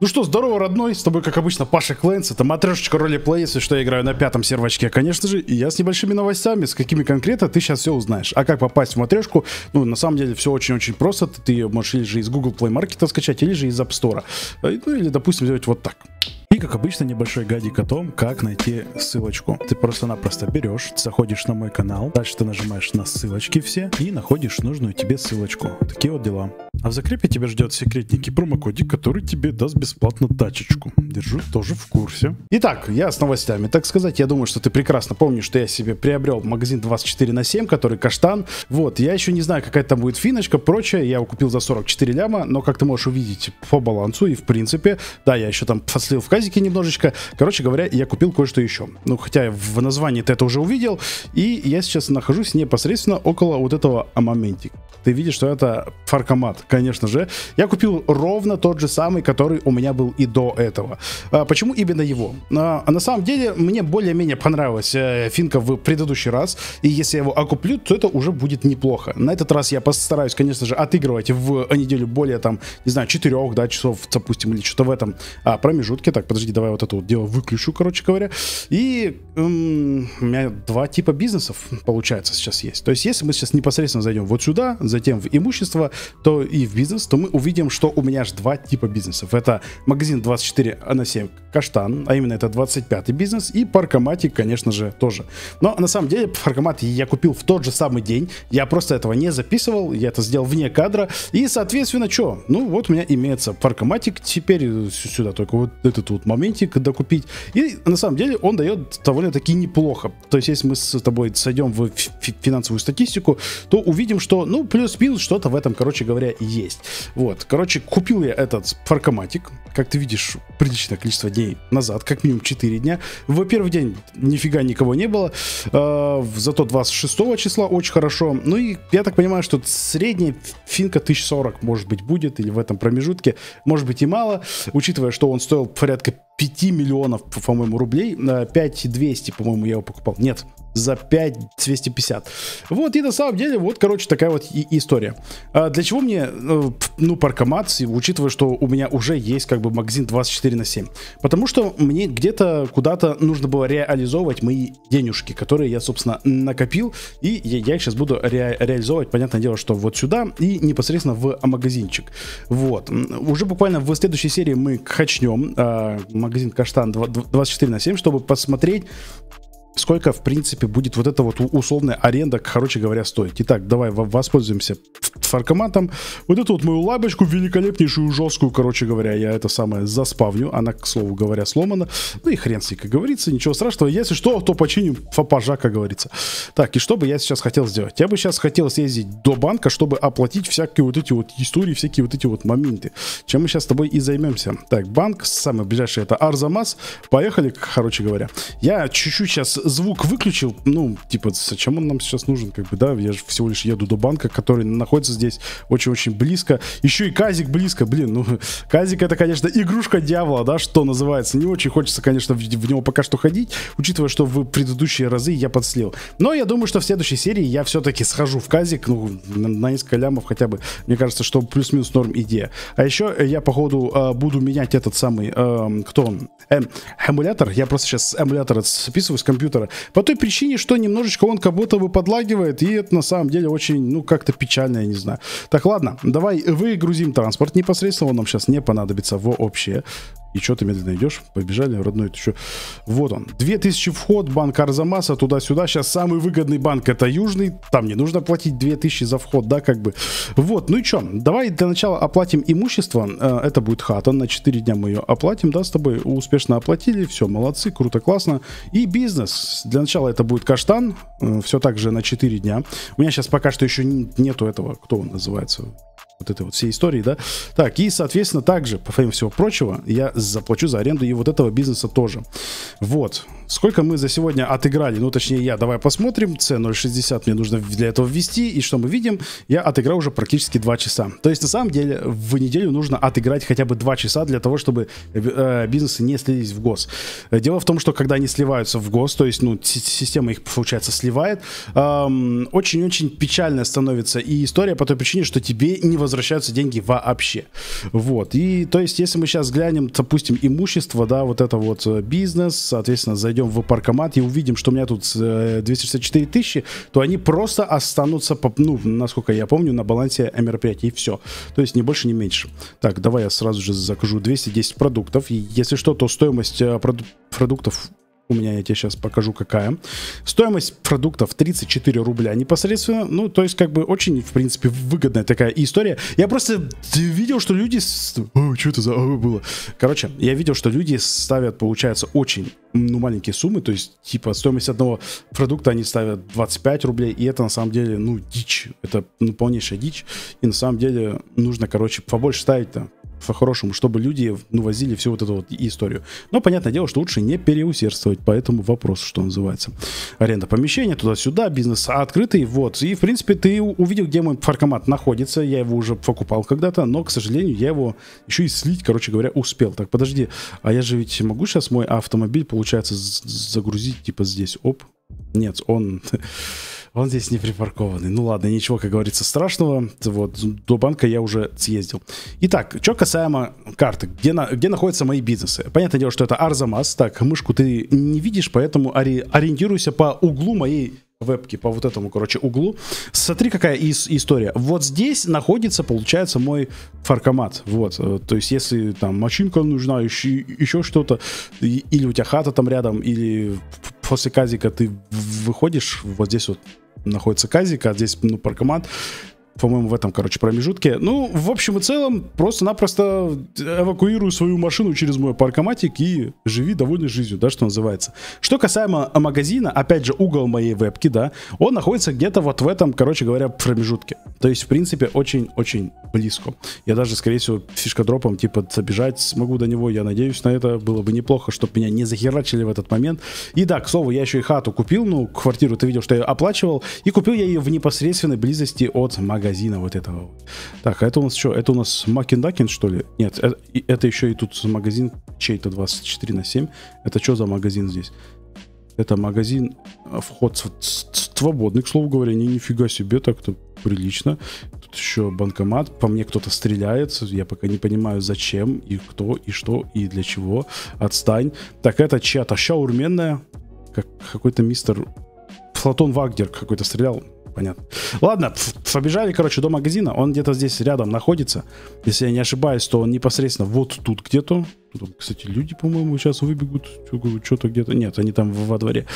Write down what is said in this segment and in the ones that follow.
Ну что, здорово, родной, с тобой, как обычно, Паша Клэнс, это матрешечка ролеплей, если что, я играю на пятом сервачке, конечно же, и я с небольшими новостями, с какими конкретно, ты сейчас все узнаешь. А как попасть в матрешку? Ну, на самом деле, все очень-очень просто, ты ее можешь или же из Google Play Market скачать, или же из App Store, э, ну, или, допустим, сделать вот так. И, как обычно, небольшой гадик о том, как найти ссылочку. Ты просто-напросто берешь, заходишь на мой канал, дальше ты нажимаешь на ссылочки все и находишь нужную тебе ссылочку. Такие вот дела. А в закрепе тебя ждет секретник и промокодик, который тебе даст бесплатно тачечку. Держу тоже в курсе. Итак, я с новостями. Так сказать, я думаю, что ты прекрасно помнишь, что я себе приобрел магазин 24 на 7, который каштан. Вот, я еще не знаю, какая там будет финочка, прочее. Я его купил за 44 ляма, но как ты можешь увидеть по балансу и в принципе, да, я еще там послил в качестве заказики немножечко. Короче говоря, я купил кое-что еще. Ну, хотя в названии ты это уже увидел. И я сейчас нахожусь непосредственно около вот этого амаментик. Ты видишь, что это фаркомат, конечно же. Я купил ровно тот же самый, который у меня был и до этого. А, почему именно его? А, а, на самом деле, мне более-менее понравилась э, финка в предыдущий раз. И если я его окуплю, то это уже будет неплохо. На этот раз я постараюсь, конечно же, отыгрывать в неделю более там, не знаю, 4 да, часов, допустим, или что-то в этом а, промежутке. Так, подожди, давай вот это вот дело выключу, короче говоря. И эм, у меня два типа бизнесов, получается, сейчас есть. То есть, если мы сейчас непосредственно зайдем вот сюда, затем в имущество, то и в бизнес, то мы увидим, что у меня аж два типа бизнесов. Это магазин 24 а на 7 Каштан, а именно это 25-й бизнес, и паркоматик, конечно же, тоже. Но на самом деле паркомат я купил в тот же самый день, я просто этого не записывал, я это сделал вне кадра, и, соответственно, что? Ну, вот у меня имеется паркоматик, теперь сюда только вот этот вот тут моментик докупить. И на самом деле он дает довольно-таки неплохо. То есть, если мы с тобой сойдем в финансовую статистику, то увидим, что, ну, плюс-минус что-то в этом, короче говоря, есть. Вот, короче, купил я этот фаркоматик, как ты видишь, приличное количество дней назад, как минимум 4 дня. Во первый день нифига никого не было, э, зато 26 числа очень хорошо. Ну и я так понимаю, что средняя финка 1040, может быть, будет, или в этом промежутке, может быть и мало, учитывая, что он стоил порядка порядка 5 миллионов, по-моему, рублей. 5200, э, по-моему, я его покупал. Нет, за 5250. Вот, и на самом деле, вот, короче, такая вот и история. А для чего мне, э, ну, паркомат, учитывая, что у меня уже есть как бы магазин 24 на 7? Потому что мне где-то куда-то нужно было реализовывать мои денежки, которые я, собственно, накопил, и я их сейчас буду ре реализовывать, понятное дело, что вот сюда и непосредственно в магазинчик. Вот. Уже буквально в следующей серии мы хачнем э, а, магазин Каштан 24 на 7, чтобы посмотреть, сколько, в принципе, будет вот эта вот условная аренда, короче говоря, стоить. Итак, давай воспользуемся фаркоматом. Вот эту вот мою лабочку великолепнейшую, жесткую, короче говоря, я это самое заспавню. Она, к слову говоря, сломана. Ну и хрен с ней, как говорится, ничего страшного. Если что, то починим фапажа, как говорится. Так, и что бы я сейчас хотел сделать? Я бы сейчас хотел съездить до банка, чтобы оплатить всякие вот эти вот истории, всякие вот эти вот моменты. Чем мы сейчас с тобой и займемся. Так, банк, самый ближайший это Арзамас. Поехали, короче говоря. Я чуть-чуть сейчас звук выключил, ну, типа, зачем он нам сейчас нужен, как бы, да, я же всего лишь еду до банка, который находится здесь очень-очень близко. Еще и Казик близко, блин, ну, Казик это, конечно, игрушка дьявола, да, что называется. Не очень хочется, конечно, в, в него пока что ходить, учитывая, что в предыдущие разы я подслил. Но я думаю, что в следующей серии я все-таки схожу в Казик, ну, на, на несколько лямов хотя бы. Мне кажется, что плюс-минус норм идея. А еще я, походу, э, буду менять этот самый, э, кто он, э, эмулятор. Я просто сейчас с эмулятора списываю с компьютера компьютера. По той причине, что немножечко он как будто бы подлагивает, и это на самом деле очень, ну, как-то печально, я не знаю. Так, ладно, давай выгрузим транспорт непосредственно, он нам сейчас не понадобится вообще. И что ты медленно идешь? Побежали, родной, ты что? Вот он. 2000 вход, банк Арзамаса, туда-сюда. Сейчас самый выгодный банк это Южный. Там не нужно платить 2000 за вход, да, как бы. Вот, ну и что? Давай для начала оплатим имущество. Э, это будет хата. На 4 дня мы ее оплатим, да, с тобой. Успешно оплатили. Все, молодцы, круто, классно. И бизнес. Для начала это будет каштан. Э, Все так же на 4 дня. У меня сейчас пока что еще нету этого, кто он называется, вот этой вот всей истории, да. Так, и, соответственно, также, по помимо всего прочего, я заплачу за аренду и вот этого бизнеса тоже. Вот. Сколько мы за сегодня отыграли? Ну, точнее, я. Давай посмотрим. C060 мне нужно для этого ввести. И что мы видим? Я отыграл уже практически 2 часа. То есть, на самом деле, в неделю нужно отыграть хотя бы 2 часа для того, чтобы э, э, бизнесы не слились в ГОС. Э, дело в том, что когда они сливаются в ГОС, то есть, ну, система их, получается, сливает, очень-очень эм, печальная становится и история по той причине, что тебе невозможно возвращаются деньги вообще. Вот. И, то есть, если мы сейчас глянем, допустим, имущество, да, вот это вот э, бизнес, соответственно, зайдем в паркомат и увидим, что у меня тут 264 э, тысячи, то они просто останутся, по, ну, насколько я помню, на балансе мероприятий, и все. То есть, не больше, не меньше. Так, давай я сразу же закажу 210 продуктов. если что, то стоимость э, проду- продуктов у меня, я тебе сейчас покажу какая. Стоимость продуктов 34 рубля непосредственно, ну, то есть, как бы, очень, в принципе, выгодная такая история. Я просто видел, что люди... С... что это за О, а, было? Короче, я видел, что люди ставят, получается, очень, ну, маленькие суммы, то есть, типа, стоимость одного продукта они ставят 25 рублей, и это, на самом деле, ну, дичь, это, ну, полнейшая дичь, и, на самом деле, нужно, короче, побольше ставить-то, по-хорошему, чтобы люди ну, возили всю вот эту вот историю. Но понятное дело, что лучше не переусердствовать, по этому вопросу, что называется. Аренда помещения, туда-сюда, бизнес открытый, вот. И, в принципе, ты увидел, где мой фаркомат находится, я его уже покупал когда-то, но, к сожалению, я его еще и слить, короче говоря, успел. Так, подожди, а я же ведь могу сейчас мой автомобиль, получается, загрузить, типа, здесь, оп. Нет, он... он здесь не припаркованный. Ну ладно, ничего, как говорится, страшного. Вот, до банка я уже съездил. Итак, что касаемо карты, где, на, где находятся мои бизнесы? Понятное дело, что это Арзамас. Так, мышку ты не видишь, поэтому ори, ориентируйся по углу моей вебки по вот этому, короче, углу. Смотри, какая ис- история. Вот здесь находится, получается, мой фаркомат. Вот. Э, то есть, если там машинка нужна, еще, еще что-то, или у тебя хата там рядом, или после казика ты выходишь, вот здесь вот находится Казика а здесь ну, паркомат, по-моему, в этом, короче, промежутке. Ну, в общем и целом, просто-напросто эвакуирую свою машину через мой паркоматик и живи довольной жизнью, да, что называется. Что касаемо магазина, опять же, угол моей вебки, да, он находится где-то вот в этом, короче говоря, промежутке. То есть, в принципе, очень-очень близко. Я даже, скорее всего, фишкодропом, типа, забежать смогу до него, я надеюсь на это. Было бы неплохо, чтобы меня не захерачили в этот момент. И да, к слову, я еще и хату купил, ну, квартиру ты видел, что я оплачивал, и купил я ее в непосредственной близости от магазина магазина вот этого. Так, а это у нас что? Это у нас Макиндакин, что ли? Нет, это, это еще и тут магазин чей-то 24 на 7. Это что за магазин здесь? Это магазин, э, вход свободный, к слову говоря, не нифига себе, так-то прилично. Тут еще банкомат, по мне кто-то стреляет, я пока не понимаю зачем, и кто, и что, и для чего. Отстань. Так, это чья-то шаурменная, как какой-то мистер Платон Вагнер какой-то стрелял понятно. Ладно, побежали, короче, до магазина. Он где-то здесь рядом находится. Если я не ошибаюсь, то он непосредственно вот тут где-то. Тут, кстати, люди, по-моему, сейчас выбегут. Что-то где-то... Нет, они там во дворе.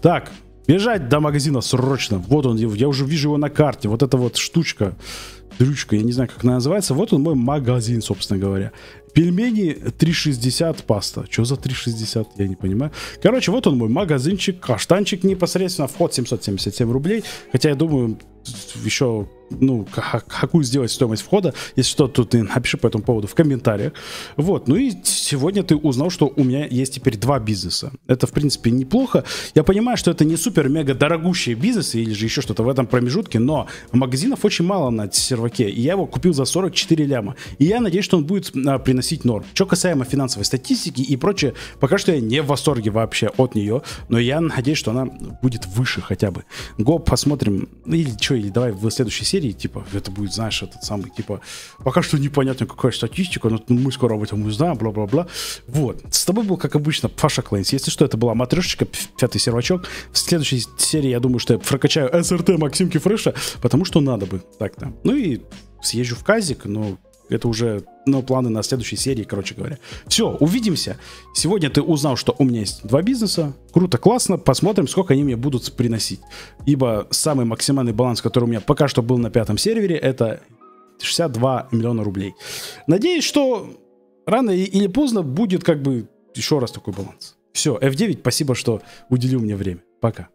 Так, бежать до магазина срочно. Вот он, я уже вижу его на карте. Вот эта вот штучка дрючка, я не знаю, как она называется. Вот он мой магазин, собственно говоря. Пельмени 3,60 паста. Что за 3,60? Я не понимаю. Короче, вот он мой магазинчик, каштанчик непосредственно. Вход 777 рублей. Хотя я думаю, еще ну, какую сделать стоимость входа. Если что, тут напиши по этому поводу в комментариях. Вот, ну и сегодня ты узнал, что у меня есть теперь два бизнеса. Это, в принципе, неплохо. Я понимаю, что это не супер-мега дорогущие бизнесы или же еще что-то в этом промежутке, но магазинов очень мало на серваке серваке. И я его купил за 44 ляма. И я надеюсь, что он будет а, приносить норм. Что касаемо финансовой статистики и прочее, пока что я не в восторге вообще от нее, но я надеюсь, что она будет выше хотя бы. Го посмотрим, или что, или давай в следующей серии, типа, это будет, знаешь, этот самый, типа, пока что непонятно какая статистика, но мы скоро об этом узнаем, бла-бла-бла. Вот. С тобой был, как обычно, Паша Клейнс. Если что, это была матрешечка, пятый сервачок. В следующей серии, я думаю, что я прокачаю СРТ Максимки Фреша, потому что надо бы так-то. Ну и съезжу в Казик, но это уже но ну, планы на следующей серии, короче говоря. Все, увидимся. Сегодня ты узнал, что у меня есть два бизнеса. Круто, классно. Посмотрим, сколько они мне будут приносить. Ибо самый максимальный баланс, который у меня пока что был на пятом сервере, это 62 миллиона рублей. Надеюсь, что рано или поздно будет как бы еще раз такой баланс. Все, F9, спасибо, что уделил мне время. Пока.